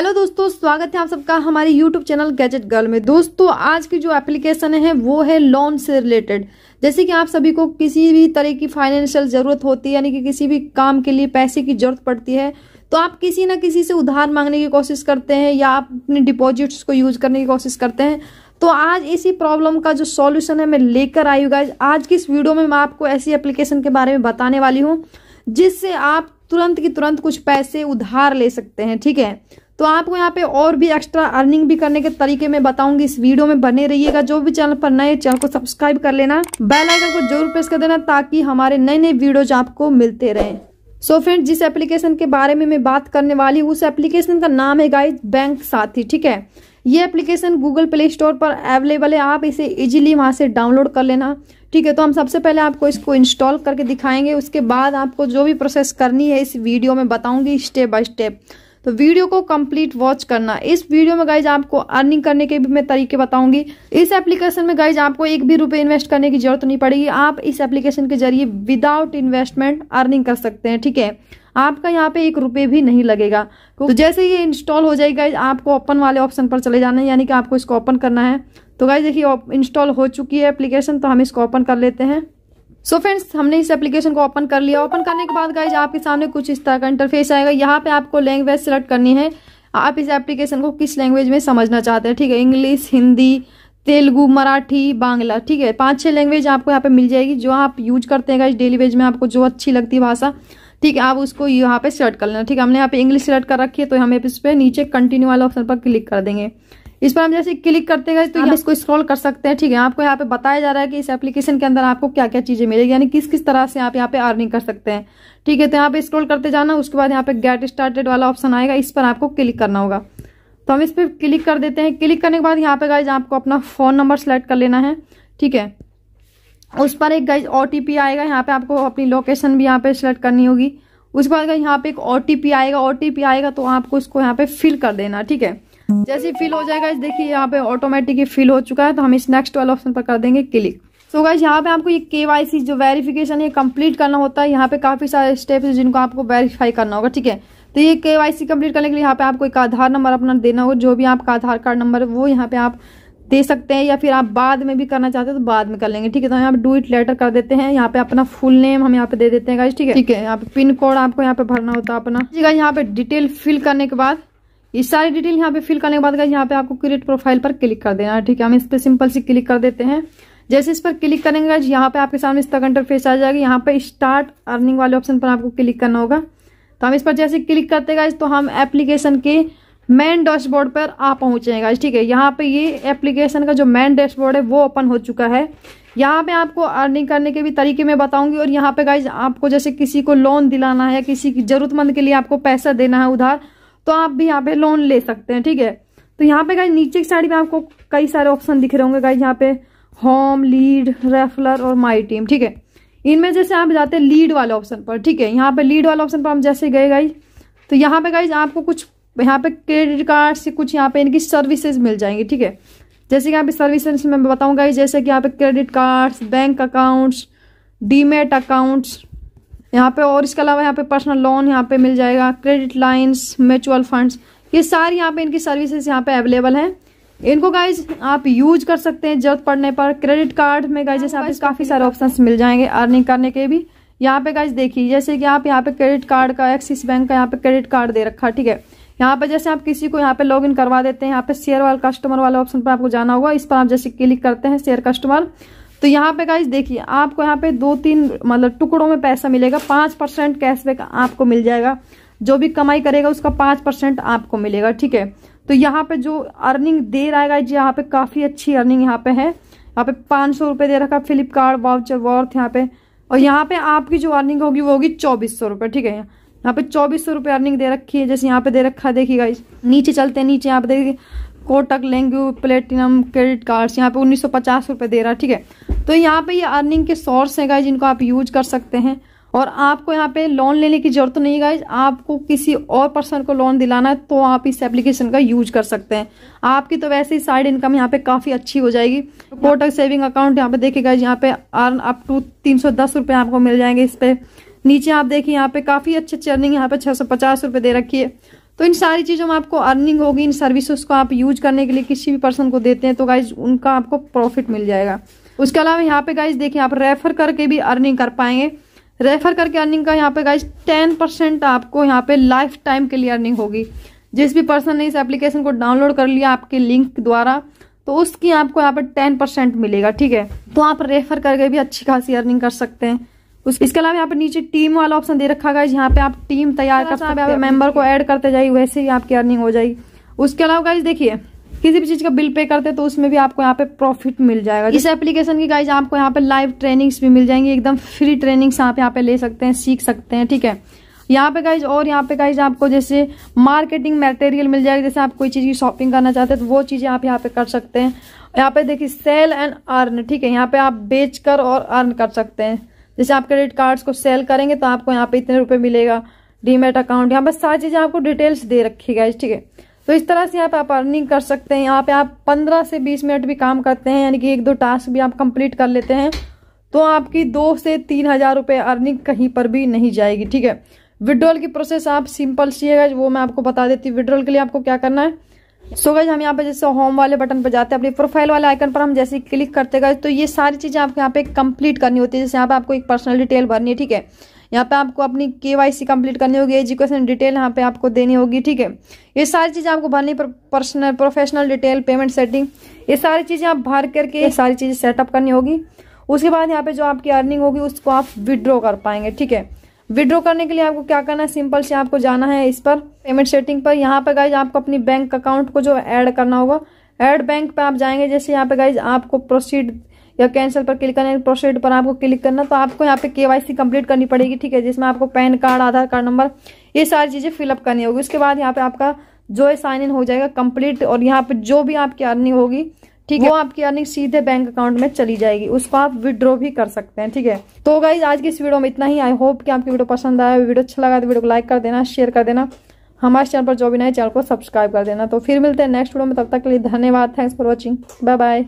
Hello दोस्तों स्वागत है आप सबका हमारे यूट्यूब चैनल गैजेट गर्ल में दोस्तों आज की जो एप्लीकेशन है वो है लोन से रिलेटेड जैसे कि आप सभी को किसी भी तरह की फाइनेंशियल ज़रूरत होती है यानी कि किसी भी काम के लिए पैसे की ज़रूरत पड़ती है तो आप किसी ना किसी से उधार मांगने की कोशिश करते हैं या आप अपने डिपॉजिट्स को यूज करने की कोशिश करते हैं तो आज इसी प्रॉब्लम का जो सॉल्यूशन है मैं लेकर आई हूँ आज की इस वीडियो में मैं आपको ऐसी एप्लीकेशन के बारे में बताने वाली हूँ जिससे आप तुरंत की तुरंत कुछ पैसे उधार ले सकते हैं ठीक है तो आपको यहाँ पे और भी एक्स्ट्रा अर्निंग भी करने के तरीके मैं बताऊंगी इस वीडियो में बने रहिएगा जो भी चैनल पर नए चैनल को सब्सक्राइब कर लेना बेल आइकन को जरूर प्रेस कर देना ताकि हमारे नए नए वीडियोज आपको मिलते रहें सो so फ्रेंड जिस एप्लीकेशन के बारे में मैं बात करने वाली हूँ उस एप्लीकेशन का नाम है गाइज बैंक साथी ठीक है ये एप्लीकेशन गूगल प्ले स्टोर पर अवेलेबल है आप इसे इजीली वहाँ से डाउनलोड कर लेना ठीक है तो हम सबसे पहले आपको इसको इंस्टॉल करके दिखाएंगे उसके बाद आपको जो भी प्रोसेस करनी है इस वीडियो में बताऊंगी स्टेप बाय स्टेप तो वीडियो को कंप्लीट वॉच करना इस वीडियो में गाइज आपको अर्निंग करने के भी मैं तरीके बताऊंगी इस एप्लीकेशन में गाइज आपको एक भी रुपए इन्वेस्ट करने की जरूरत नहीं पड़ेगी आप इस एप्लीकेशन के जरिए विदाउट इन्वेस्टमेंट अर्निंग कर सकते हैं ठीक है आपका यहाँ पे एक रुपये भी नहीं लगेगा तो जैसे ये इंस्टॉल हो जाएगा आपको ओपन वाले ऑप्शन पर चले जाना है यानी कि आपको इसको ओपन करना है तो गाइज देखिए इंस्टॉल हो चुकी है एप्लीकेशन तो हम इसको ओपन कर लेते हैं सो so फ्रेंड्स हमने इस एप्लीकेशन को ओपन कर लिया ओपन करने के बाद गाइज आपके सामने कुछ इस तरह का इंटरफेस आएगा यहाँ पे आपको लैंग्वेज सेलेक्ट करनी है आप इस एप्लीकेशन को किस लैंग्वेज में समझना चाहते हैं ठीक है इंग्लिश हिंदी तेलुगु मराठी बांग्ला ठीक है पांच छह लैंग्वेज आपको यहाँ पे मिल जाएगी जो आप यूज करते हैं इस डेली वेज में आपको जो अच्छी लगती है भाषा ठीक है आप उसको यहाँ पे सेलेक्ट कर लेना ठीक है हमने यहाँ पे इंग्लिश सेलेक्ट कर रखी है तो हम इस पर नीचे कंटिन्यू वाले ऑप्शन पर क्लिक कर देंगे इस पर हम जैसे क्लिक करते गए तो आप हाँ। इसको स्क्रॉल कर सकते हैं ठीक है आपको यहाँ पे बताया जा रहा है कि इस एप्लीकेशन के अंदर आपको क्या क्या चीजें मिलेगी यानी किस किस तरह से आप यहाँ पे अर्निंग कर सकते हैं ठीक है तो यहाँ पे स्क्रॉल करते जाना उसके बाद यहाँ पे गेट स्टार्टेड वाला ऑप्शन आएगा इस पर आपको क्लिक करना होगा तो हम इस पर क्लिक कर देते हैं क्लिक करने के बाद यहाँ पे गाइज आपको अपना फोन नंबर सेलेक्ट कर लेना है ठीक है उस पर एक गाइज ओ आएगा यहाँ पे आपको अपनी लोकेशन भी यहाँ पे सेलेक्ट करनी होगी उसके बाद यहाँ पे एक ओ आएगा ओ आएगा तो आपको इसको यहाँ पे फिल कर देना ठीक है जैसे ही फिल हो जाएगा देखिए यहाँ पे ऑटोमेटिक फिल हो चुका है तो हम इस नेक्स्ट वाले ऑप्शन पर कर देंगे क्लिक सो so गाइज यहाँ पे आपको ये केवाईसी जो वेरिफिकेशन ये कंप्लीट करना होता है यहाँ पे काफी सारे स्टेप्स है जिनको आपको वेरीफाई करना होगा ठीक है तो ये केवाईसी कंप्लीट करने के लिए यहाँ पे आपको एक आधार नंबर अपना देना होगा जो भी आपका आधार कार्ड नंबर है वो यहाँ पे आप दे सकते हैं या फिर आप बाद में भी करना चाहते हैं तो बाद में कर लेंगे ठीक है तो यहाँ पे डू इट लेटर कर देते हैं यहाँ पे अपना फुल नेम हम यहाँ पे दे देते हैं गाइज ठीक है ठीक है यहाँ पे पिन कोड आपको यहाँ पे भरना होता है अपना यहाँ पे डिटेल फिल करने के बाद ये सारी डिटेल यहाँ पे फिल करने के बाद यहाँ पे आपको क्रिएट प्रोफाइल पर क्लिक कर देना है ठीक है हम इस पर सिंपल सी क्लिक कर देते हैं जैसे इस पर क्लिक करेंगे यहाँ पे आपके सामने इस तक इंटरफेस आ जाएगा यहाँ पे स्टार्ट अर्निंग वाले ऑप्शन पर आपको क्लिक करना होगा तो हम इस पर जैसे क्लिक करते गाइज तो हम एप्लीकेशन के मेन डैशबोर्ड पर आ पहुंचेगा ठीक है यहाँ पे ये एप्लीकेशन का जो मेन डैशबोर्ड है वो ओपन हो चुका है यहाँ पे आपको अर्निंग करने के भी तरीके मैं बताऊंगी और यहाँ पे गाइज आपको जैसे किसी को लोन दिलाना है किसी की जरूरतमंद के लिए आपको पैसा देना है उधार तो आप भी यहाँ पे लोन ले सकते हैं ठीक है तो यहाँ पे गाइज नीचे की साइड में आपको कई सारे ऑप्शन दिख रहे होंगे गाइज यहाँ पे होम लीड रेफलर और माई टीम ठीक है इनमें जैसे आप जाते हैं लीड वाले ऑप्शन पर ठीक है यहाँ पे लीड वाले ऑप्शन पर हम जैसे गए गाइज तो यहाँ पे गाइज आपको कुछ यहाँ पे क्रेडिट कार्ड से कुछ यहाँ पे इनकी सर्विसेज मिल जाएंगी ठीक है जैसे कि यहाँ पे सर्विसेज मैं बताऊंगा जैसे कि यहाँ पे credit cards bank accounts demat accounts यहाँ पे और इसके अलावा यहाँ पे पर्सनल लोन यहाँ पे मिल जाएगा क्रेडिट लाइन्स म्यूचुअल फंड्स ये सारी यहाँ पे इनकी सर्विसेज यहाँ पे अवेलेबल हैं इनको गाइज आप यूज कर सकते हैं जरूरत पड़ने पर क्रेडिट कार्ड में गाइज जैसे आपको काफ़ी सारे ऑप्शंस मिल जाएंगे अर्निंग करने के भी यहाँ पे गाइज देखिए जैसे कि आप यहाँ पे क्रेडिट कार्ड का एक्सिस बैंक का यहाँ पे क्रेडिट कार्ड दे रखा ठीक है यहाँ पे जैसे आप किसी को यहाँ पे लॉग इन करवा देते हैं यहाँ पे शेयर वाले कस्टमर वाले ऑप्शन पर आपको जाना होगा इस पर आप जैसे क्लिक करते हैं शेयर कस्टमर तो यहाँ पे गाइज देखिए आपको यहाँ पे दो तीन मतलब टुकड़ों में पैसा मिलेगा पांच परसेंट कैशबैक आपको मिल जाएगा जो भी कमाई करेगा उसका पांच परसेंट आपको मिलेगा ठीक है तो यहाँ पे जो अर्निंग दे रहा है गाइज यहाँ पे काफी अच्छी अर्निंग यहाँ पे है यहाँ पे पांच सौ रुपए दे रखा फ्लिपकार्ट वाउचर वॉर्थ यहाँ पे और यहाँ पे आपकी जो अर्निंग होगी वो होगी चौबीस सौ रुपये ठीक है यहाँ पे चौबीस सौ रुपये अर्निंग दे रखी है जैसे यहाँ पे दे रखा है देखिए गाइज नीचे चलते हैं नीचे यहाँ पे देखिए Kotak League platinum credit cards यहाँ पे उन्नीस सौ दे रहा है ठीक है तो यहाँ पे ये अर्निंग के सोर्स है गाइज जिनको आप यूज कर सकते हैं और आपको यहाँ पे लोन लेने की जरूरत तो नहीं गाइज आपको किसी और पर्सन को लोन दिलाना है तो आप इस एप्लीकेशन का यूज कर सकते हैं आपकी तो वैसे ही साइड इनकम यहाँ पे काफी अच्छी हो जाएगी कोटक सेविंग अकाउंट यहाँ पे देखे गाइज यहाँ पे अर्न अप टू तीन सौ दस आपको मिल जाएंगे इस पे नीचे आप देखिए यहाँ पे काफी अच्छे चर्निंग यहाँ पे छह सौ पचास दे रखी है तो इन सारी चीज़ों में आपको अर्निंग होगी इन सर्विसेज को आप यूज करने के लिए किसी भी पर्सन को देते हैं तो गाइज उनका आपको प्रॉफिट मिल जाएगा उसके अलावा यहाँ पे गाइज देखिए आप रेफर करके भी अर्निंग कर पाएंगे रेफर करके अर्निंग का यहाँ पे गाइज टेन परसेंट आपको यहाँ पे लाइफ टाइम के लिए अर्निंग होगी जिस भी पर्सन ने इस एप्लीकेशन को डाउनलोड कर लिया आपके लिंक द्वारा तो उसकी आपको यहाँ पर टेन परसेंट मिलेगा ठीक है तो आप रेफर करके भी अच्छी खासी अर्निंग कर सकते हैं इसके अलावा यहाँ पर नीचे टीम वाला ऑप्शन दे रखा गया यहाँ पे आप टीम तैयार कर सकते हैं मेंबर को ऐड करते जाइए वैसे ही आपकी अर्निंग हो जाएगी उसके अलावा गाइज देखिए किसी भी चीज का बिल पे करते हैं तो उसमें भी आपको यहाँ पे प्रॉफिट मिल जाएगा इस एप्लीकेशन की गाइज आपको यहाँ पे लाइव ट्रेनिंग्स भी मिल जाएंगी एकदम फ्री ट्रेनिंग्स आप यहाँ पे ले सकते हैं सीख सकते हैं ठीक है यहाँ पे गाइज और यहाँ पे गाइज आपको जैसे मार्केटिंग मटेरियल मिल जाएगा जैसे आप कोई चीज़ की शॉपिंग करना चाहते हैं तो वो चीज़ें आप यहाँ पे कर सकते हैं यहाँ पे देखिए सेल एंड अर्न ठीक है यहाँ पे आप बेच कर और अर्न कर सकते हैं जैसे आप क्रेडिट कार्ड्स को सेल करेंगे तो आपको यहाँ पे इतने रुपए मिलेगा डीमेट अकाउंट यहाँ पर सारी चीजें आपको डिटेल्स दे रखी गई ठीक है तो इस तरह से यहाँ पे आप अर्निंग कर सकते हैं यहाँ पे आप पंद्रह से बीस मिनट भी काम करते हैं यानी कि एक दो टास्क भी आप कंप्लीट कर लेते हैं तो आपकी दो से तीन हजार रुपये अर्निंग कहीं पर भी नहीं जाएगी ठीक है विड्रॉल की प्रोसेस आप सिंपल सी है वो मैं आपको बता देती हूँ विड्रॉल के लिए आपको क्या करना है सो गई हम यहाँ पे जैसे होम वाले बटन पर जाते हैं अपनी प्रोफाइल वाले आइकन पर हम जैसे क्लिक करते गए तो ये सारी चीज़ें आपको यहाँ पे कंप्लीट करनी होती है जैसे यहाँ पे आपको एक पर्सनल डिटेल भरनी है ठीक है यहाँ पे आपको अपनी के वाई सी कंप्लीट करनी होगी एजुकेशन डिटेल यहाँ पे आपको देनी होगी ठीक है ये सारी चीज़ें आपको भरनी personal professional detail payment setting ये सारी चीज़ें आप भर करके ये सारी चीज़ें सेटअप करनी होगी उसके बाद यहाँ पे जो आपकी अर्निंग होगी उसको आप विड्रॉ कर पाएंगे ठीक है विड्रॉ करने के लिए आपको क्या करना है सिंपल से आपको जाना है इस पर पेमेंट सेटिंग पर यहाँ पर गाइज आपको अपनी बैंक अकाउंट को जो ऐड करना होगा ऐड बैंक पर आप जाएंगे जैसे यहाँ पे गाइज आपको प्रोसीड या कैंसिल पर क्लिक करना है प्रोसीड पर आपको क्लिक करना तो आपको यहाँ पे केवाईसी कंप्लीट करनी पड़ेगी ठीक है जिसमें आपको PAN card Aadhaar card number ये सारी चीज़ें फिलअप करनी होगी उसके बाद यहाँ पे आपका जो है साइन इन हो जाएगा कंप्लीट और यहाँ पे जो भी आपकी अर्निंग होगी ठीक है वो आपकी अर्निंग सीधे बैंक अकाउंट में चली जाएगी उसको आप विड्रॉ भी कर सकते हैं ठीक है तो गाइज आज की इस वीडियो में इतना ही आई होप कि आपकी वीडियो पसंद आया वीडियो अच्छा लगा तो वीडियो को लाइक कर देना शेयर कर देना हमारे चैनल पर जो भी नए चैनल को सब्सक्राइब कर देना तो फिर मिलते हैं नेक्स्ट वीडियो में तब तक के लिए धन्यवाद thanks for watching bye bye